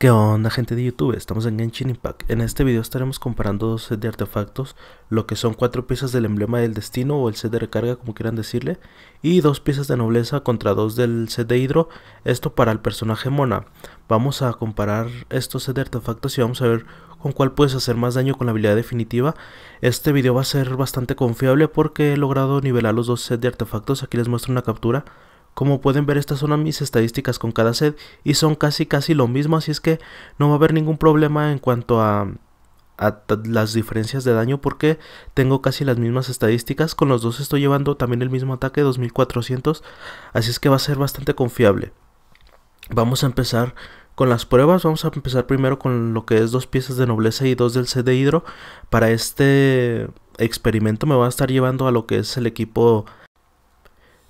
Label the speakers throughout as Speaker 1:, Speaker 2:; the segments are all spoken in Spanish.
Speaker 1: ¿Qué onda gente de YouTube? Estamos en Genshin Impact. En este video estaremos comparando dos sets de artefactos, lo que son cuatro piezas del emblema del destino o el set de recarga como quieran decirle, y dos piezas de nobleza contra dos del set de hidro, esto para el personaje mona. Vamos a comparar estos sets de artefactos y vamos a ver con cuál puedes hacer más daño con la habilidad definitiva. Este video va a ser bastante confiable porque he logrado nivelar los dos sets de artefactos, aquí les muestro una captura como pueden ver estas son mis estadísticas con cada set y son casi casi lo mismo, así es que no va a haber ningún problema en cuanto a, las diferencias de daño porque tengo casi las mismas estadísticas, con los dos estoy llevando también el mismo ataque 2400, así es que va a ser bastante confiable. Vamos a empezar con las pruebas, vamos a empezar primero con lo que es dos piezas de nobleza y dos del set de hidro. Para este experimento me va a estar llevando a lo que es el equipo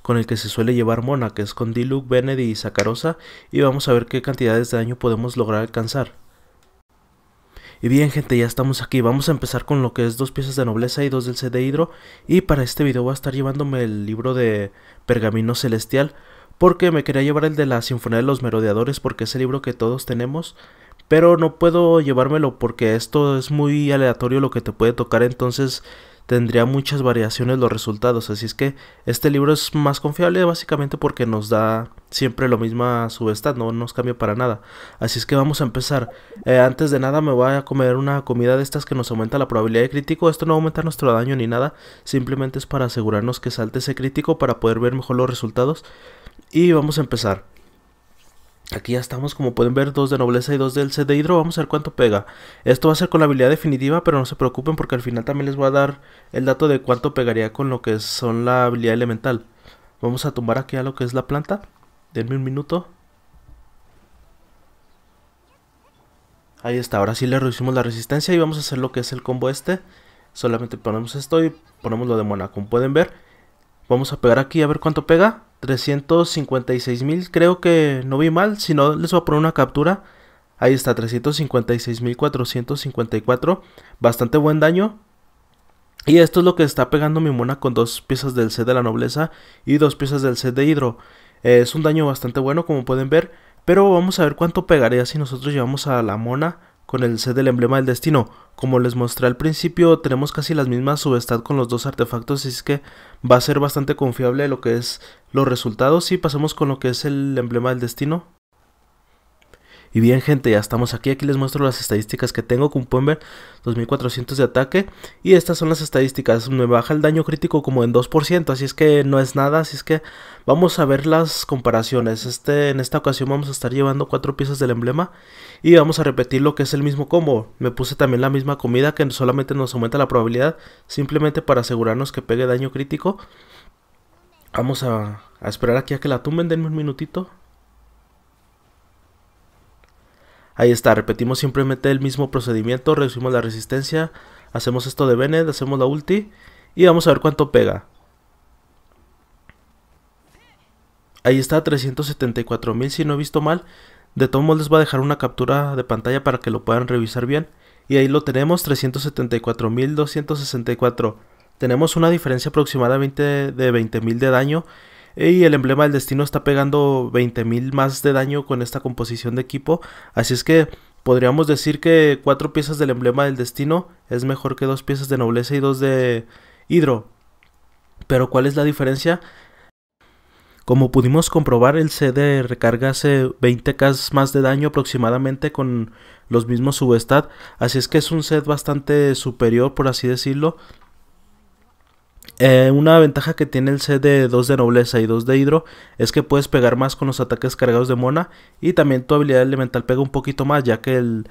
Speaker 1: con el que se suele llevar Mona, que es con Diluc, Benedi y Sacarosa, y vamos a ver qué cantidades de daño podemos lograr alcanzar. Y bien gente, ya estamos aquí, vamos a empezar con lo que es dos piezas de nobleza y dos del C de hidro, y para este video voy a estar llevándome el libro de Pergamino Celestial, porque me quería llevar el de la Sinfonía de los Merodeadores, porque es el libro que todos tenemos, pero no puedo llevármelo porque esto es muy aleatorio lo que te puede tocar, entonces tendría muchas variaciones los resultados, así es que este libro es más confiable básicamente porque nos da siempre lo misma subestad, no nos cambia para nada. Así es que vamos a empezar. Eh, antes de nada me voy a comer una comida de estas que nos aumenta la probabilidad de crítico, esto no aumenta nuestro daño ni nada, simplemente es para asegurarnos que salte ese crítico para poder ver mejor los resultados. Y vamos a empezar. Aquí ya estamos, como pueden ver, dos de nobleza y 2 del C de hidro. Vamos a ver cuánto pega. Esto va a ser con la habilidad definitiva, pero no se preocupen porque al final también les voy a dar el dato de cuánto pegaría con lo que son la habilidad elemental. Vamos a tumbar aquí a lo que es la planta. Denme un minuto. Ahí está, ahora sí le reducimos la resistencia y vamos a hacer lo que es el combo este. Solamente ponemos esto y ponemos lo de monaco. como pueden ver. Vamos a pegar aquí a ver cuánto pega. 356.000 mil, creo que no vi mal, si no les voy a poner una captura. Ahí está, 356.454. Bastante buen daño. Y esto es lo que está pegando mi mona con dos piezas del C de la nobleza y dos piezas del set de hidro. Eh, es un daño bastante bueno como pueden ver. Pero vamos a ver cuánto pegaría si nosotros llevamos a la mona con el set del emblema del destino. Como les mostré al principio tenemos casi las mismas subestad con los dos artefactos. Así es que va a ser bastante confiable lo que es los resultados y pasamos con lo que es el emblema del destino. Y bien gente, ya estamos aquí, aquí les muestro las estadísticas que tengo, como pueden ver, 2400 de ataque y estas son las estadísticas, me baja el daño crítico como en 2%, así es que no es nada, así es que vamos a ver las comparaciones, este, en esta ocasión vamos a estar llevando cuatro piezas del emblema y vamos a repetir lo que es el mismo combo, me puse también la misma comida que solamente nos aumenta la probabilidad, simplemente para asegurarnos que pegue daño crítico Vamos a, esperar aquí a que la tumben. Denme un minutito. Ahí está, repetimos simplemente el mismo procedimiento, reducimos la resistencia, hacemos esto de Bennett, hacemos la ulti y vamos a ver cuánto pega. Ahí está, 374.000 si no he visto mal. De todos modos les voy a dejar una captura de pantalla para que lo puedan revisar bien. Y ahí lo tenemos, 374.264. Tenemos una diferencia aproximadamente de 20.000 de daño. Y el emblema del destino está pegando 20.000 más de daño con esta composición de equipo. Así es que podríamos decir que cuatro piezas del emblema del destino es mejor que dos piezas de nobleza y dos de hidro. Pero ¿cuál es la diferencia? Como pudimos comprobar, el CD recarga hace 20k más de daño aproximadamente con los mismos subestat, así es que es un set bastante superior, por así decirlo, eh, una ventaja que tiene el C de 2 de nobleza y 2 de hidro es que puedes pegar más con los ataques cargados de mona y también tu habilidad elemental pega un poquito más ya que el,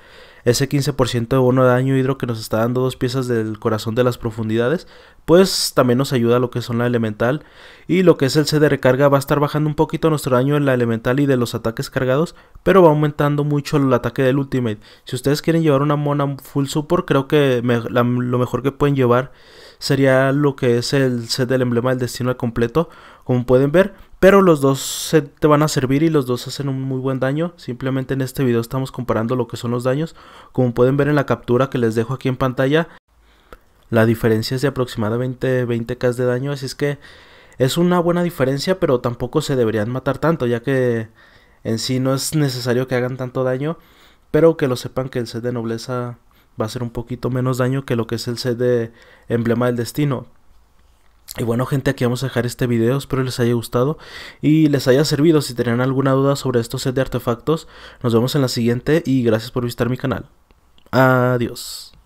Speaker 1: ese 15% de bono de daño hidro que nos está dando dos piezas del corazón de las profundidades, pues también nos ayuda lo que son la elemental y lo que es el set de recarga va a estar bajando un poquito nuestro daño en la elemental y de los ataques cargados, pero va aumentando mucho el ataque del ultimate. Si ustedes quieren llevar una mona full support, creo que lo mejor que pueden llevar sería lo que es el set del emblema del destino al completo, como pueden ver pero los dos se te van a servir y los dos hacen un muy buen daño. Simplemente en este video estamos comparando lo que son los daños. Como pueden ver en la captura que les dejo aquí en pantalla, la diferencia es de aproximadamente 20k de daño. Así es que es una buena diferencia, pero tampoco se deberían matar tanto, ya que en sí no es necesario que hagan tanto daño. Pero que lo sepan que el set de nobleza va a hacer un poquito menos daño que lo que es el set de emblema del destino. Y bueno gente, aquí vamos a dejar este video, espero les haya gustado y les haya servido. Si tenían alguna duda sobre estos set de artefactos, nos vemos en la siguiente y gracias por visitar mi canal. Adiós.